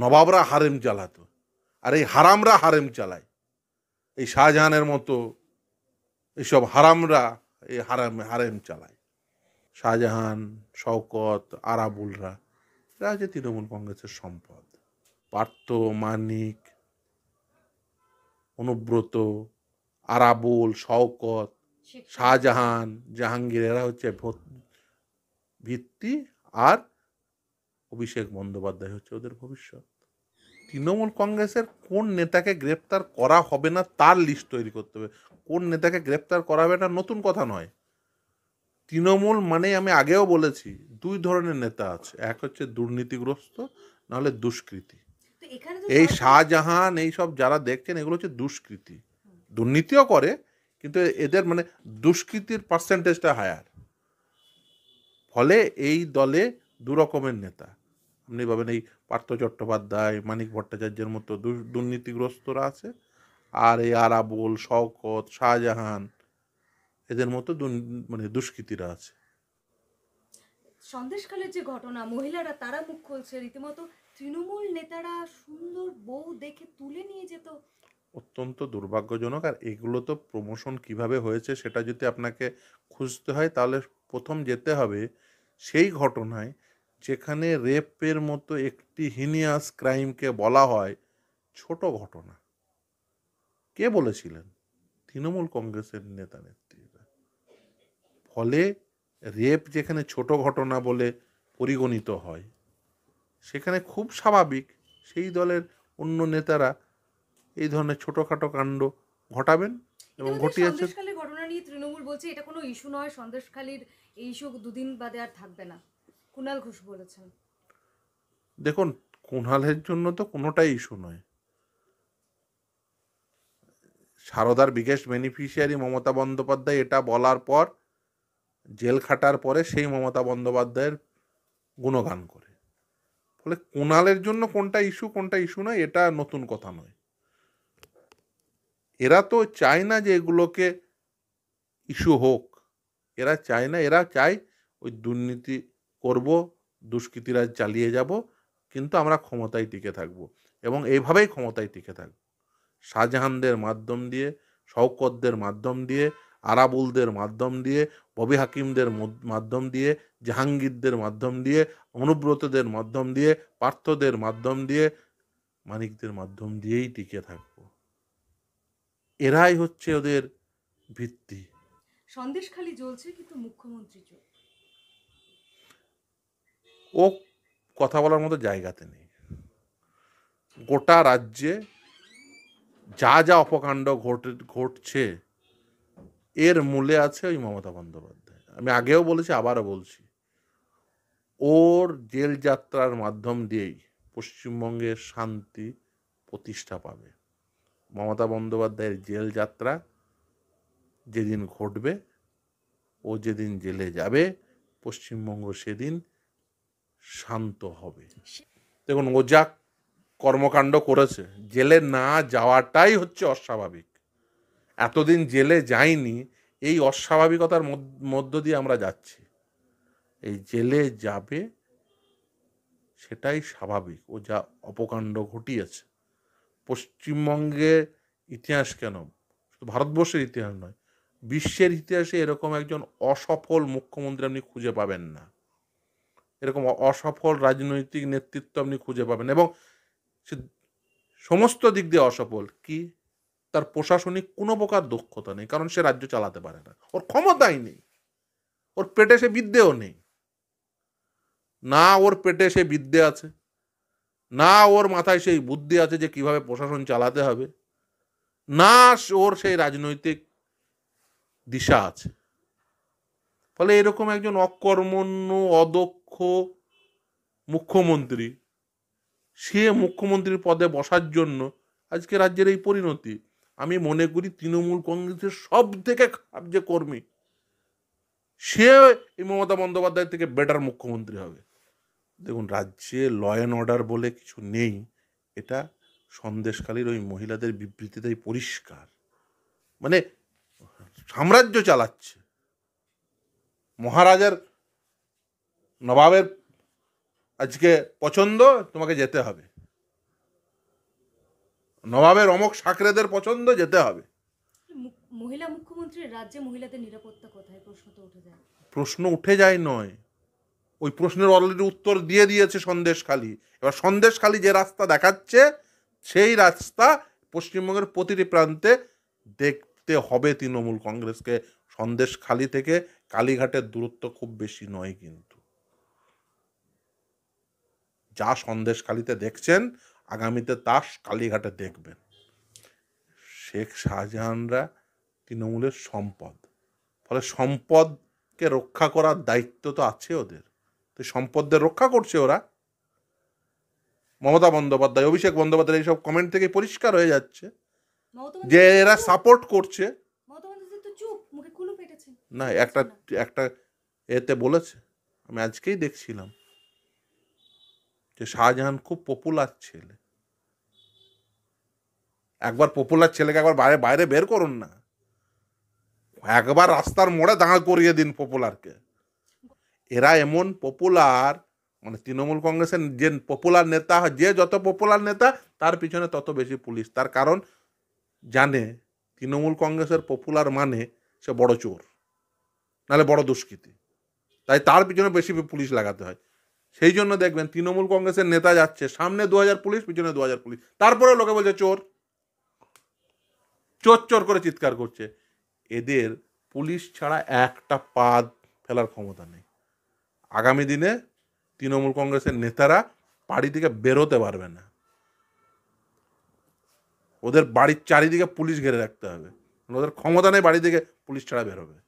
নবাবরা harem চালাতো আর এই হারামরা harem চালায় এই শাহজাহানের মতো এইসব হারামরা এই হারাম হারেম চালায় শাহজাহান শওকত আরাবুলরা এরা হচ্ছে তৃণমূল কংগ্রেসের সম্পদ পার্থ মানিক অনুব্রত আরাবুল শওকত শাহজাহান জাহাঙ্গীর এরা হচ্ছে ভিত্তি আর অভিষেক বন্দ্যোপাধ্যায় হচ্ছে ওদের ভবিষ্যৎ তৃণমূল কংগ্রেসের কোন নেতাকে গ্রেপ্তার করা হবে না তার লিস্ট তৈরি করতে হবে কোন নেতাকে গ্রেপ্তার করাবে না নতুন কথা নয় তৃণমূল মানে আমি আগেও বলেছি দুই ধরনের নেতা আছে এক হচ্ছে দুর্নীতিগ্রস্ত নাহলে দুষ্কৃতি এই শাহজাহান এইসব সব যারা দেখছেন এগুলো হচ্ছে দুষ্কৃতি দুর্নীতিও করে কিন্তু এদের মানে দুষ্কৃতির পার্সেন্টেজটা হায়ার ফলে এই দলে দু রকমের নেতা আপনি ভাবেন এই পার্থ চট্টোপাধ্যায় মানিক ভট্টাচার্যের মতো দুর্নীতিগ্রস্তরা আছে আর এই আরাবুল শওকত শাহজাহান এদের মতো মানে দুষ্কৃতীরা আছে সন্দেশকালের যে ঘটনা মহিলারা তারা মুখ খুলছে রীতিমতো তৃণমূল নেতারা সুন্দর বউ দেখে তুলে নিয়ে যেত অত্যন্ত দুর্ভাগ্যজনক আর এগুলো তো প্রমোশন কিভাবে হয়েছে সেটা যদি আপনাকে খুঁজতে হয় তাহলে প্রথম যেতে হবে সেই ঘটনায় যেখানে রেপের মতো একটি হিনিয়াস ক্রাইমকে বলা হয় ছোট ঘটনা কে বলেছিলেন তৃণমূল কংগ্রেসের নেতা নেত্রীরা ফলে রেপ যেখানে ছোট ঘটনা বলে পরিগণিত হয় সেখানে খুব স্বাভাবিক সেই দলের অন্য নেতারা এই ধরনের ছোটোখাটো কাণ্ড ঘটাবেন এবং ঘটিয়েছে ঘটনা নিয়ে তৃণমূল বলছে এটা কোনো ইস্যু নয় সন্দেশখালীর এই ইস্যু দুদিন বাদে আর থাকবে না কুনাল ঘোষ বলেছেন দেখুন কুনালের জন্য তো কোনোটাই ইস্যু নয় সারদার বিগেস্ট বেনিফিশিয়ারি মমতা বন্দ্যোপাধ্যায় এটা বলার পর জেল খাটার পরে সেই মমতা বন্দ্যোপাধ্যায়ের গুণগান করে ফলে কুনালের জন্য কোনটা ইস্যু কোনটা ইস্যু নয় এটা নতুন কথা নয় এরা তো চায় না যে এগুলোকে ইস্যু হোক এরা চায় না এরা চায় ওই দুর্নীতি করব দুষ্কৃতিরা চালিয়ে যাব কিন্তু আমরা ক্ষমতায় টিকে থাকব এবং এইভাবেই ক্ষমতায় টিকে থাকব শাহজাহানদের মাধ্যম দিয়ে শওকতদের মাধ্যম দিয়ে আরাবুলদের মাধ্যম দিয়ে ববি হাকিমদের মাধ্যম দিয়ে জাহাঙ্গীরদের মাধ্যম দিয়ে অনুব্রতদের মাধ্যম দিয়ে পার্থদের মাধ্যম দিয়ে মানিকদের মাধ্যম দিয়েই টিকে থাকব এরাই হচ্ছে ওদের ভিত্তি সন্দেশ খালি জ্বলছে কিন্তু মুখ্যমন্ত্রী ও কথা বলার মতো জায়গাতে নেই গোটা রাজ্যে যা যা অপকাণ্ড ঘটে ঘটছে এর মূলে আছে ওই মমতা বন্দ্যোপাধ্যায় আমি আগেও বলেছি আবারও বলছি ওর জেল যাত্রার মাধ্যম দিয়েই পশ্চিমবঙ্গের শান্তি প্রতিষ্ঠা পাবে মমতা বন্দ্যোপাধ্যায়ের জেল যাত্রা যেদিন ঘটবে ও যেদিন জেলে যাবে পশ্চিমবঙ্গ সেদিন শান্ত হবে দেখুন ও যা কর্মকাণ্ড করেছে জেলে না যাওয়াটাই হচ্ছে অস্বাভাবিক এতদিন জেলে যায়নি এই অস্বাভাবিকতার মধ্য দিয়ে আমরা যাচ্ছি এই জেলে যাবে সেটাই স্বাভাবিক ও যা অপকাণ্ড ঘটিয়েছে পশ্চিমবঙ্গে ইতিহাস কেন শুধু ভারতবর্ষের ইতিহাস নয় বিশ্বের ইতিহাসে এরকম একজন অসফল মুখ্যমন্ত্রী আপনি খুঁজে পাবেন না এরকম অসফল রাজনৈতিক নেতৃত্ব আপনি খুঁজে পাবেন এবং সে সমস্ত দিক দিয়ে অসফল কি তার প্রশাসনিক কোনো প্রকার দক্ষতা নেই কারণ সে রাজ্য চালাতে পারে না ওর ক্ষমতাই নেই ওর পেটে সে বিদ্যেও নেই না ওর পেটে সে বিদ্যে আছে না ওর মাথায় সেই বুদ্ধি আছে যে কিভাবে প্রশাসন চালাতে হবে না ওর সেই রাজনৈতিক দিশা আছে ফলে এরকম একজন অকর্মণ্য অদক্ষ মুখ্য মুখ্যমন্ত্রী সে মুখ্যমন্ত্রীর পদে বসার জন্য আজকে রাজ্যের এই পরিণতি আমি মনে করি তৃণমূল কংগ্রেসের সব থেকে খারাপ যে কর্মী সে এই মমতা বন্দ্যোপাধ্যায় থেকে বেটার মুখ্যমন্ত্রী হবে দেখুন রাজ্যে ল অ্যান্ড অর্ডার বলে কিছু নেই এটা সন্দেশকালীর ওই মহিলাদের বিবৃতিতেই পরিষ্কার মানে সাম্রাজ্য চালাচ্ছে মহারাজার নবাবের আজকে পছন্দ তোমাকে যেতে হবে নবাবের অমক সাকরেদের পছন্দ যেতে হবে মহিলা মুখ্যমন্ত্রীর রাজ্যে মহিলাদের নিরাপত্তা কোথায় প্রশ্ন তো উঠে যায় প্রশ্ন উঠে যায় নয় ওই প্রশ্নের অলরেডি উত্তর দিয়ে দিয়েছে খালি এবার খালি যে রাস্তা দেখাচ্ছে সেই রাস্তা পশ্চিমবঙ্গের প্রতিটি প্রান্তে দেখতে হবে তৃণমূল কংগ্রেসকে খালি থেকে কালীঘাটের দূরত্ব খুব বেশি নয় কিন্তু যা সন্দেশ কালীতে দেখছেন আগামীতে তা কালীঘাটে দেখবেন শেখ শাহজাহানরা তৃণমূলের সম্পদ ফলে সম্পদকে রক্ষা করার দায়িত্ব তো আছে ওদের তো সম্পদদের রক্ষা করছে ওরা মমতা বন্দ্যোপাধ্যায় অভিষেক বন্দ্যোপাধ্যায় এইসব কমেন্ট থেকে পরিষ্কার হয়ে যাচ্ছে যে এরা সাপোর্ট করছে না একটা একটা এতে বলেছে আমি আজকেই দেখছিলাম যে শাহজাহান খুব পপুলার ছেলে একবার পপুলার ছেলেকে একবার বাইরে বাইরে বের করুন না একবার রাস্তার মোড়ে দাঁড় করিয়ে দিন পপুলারকে এরা এমন পপুলার মানে তৃণমূল কংগ্রেসের যে পপুলার নেতা যে যত পপুলার নেতা তার পিছনে তত বেশি পুলিশ তার কারণ জানে তৃণমূল কংগ্রেসের পপুলার মানে সে বড় চোর নাহলে বড় দুষ্কৃতি তাই তার পিছনে বেশি পুলিশ লাগাতে হয় সেই জন্য দেখবেন তৃণমূল কংগ্রেসের নেতা যাচ্ছে সামনে দু পুলিশ পিছনে দু পুলিশ তারপরে লোকে বলছে চোর চোর চোর করে চিৎকার করছে এদের পুলিশ ছাড়া একটা পা ফেলার ক্ষমতা নেই আগামী দিনে তৃণমূল কংগ্রেসের নেতারা বাড়ি থেকে বেরোতে পারবে না ওদের বাড়ির চারিদিকে পুলিশ ঘিরে রাখতে হবে ওদের ক্ষমতা নেই বাড়ি থেকে পুলিশ ছাড়া বেরোবে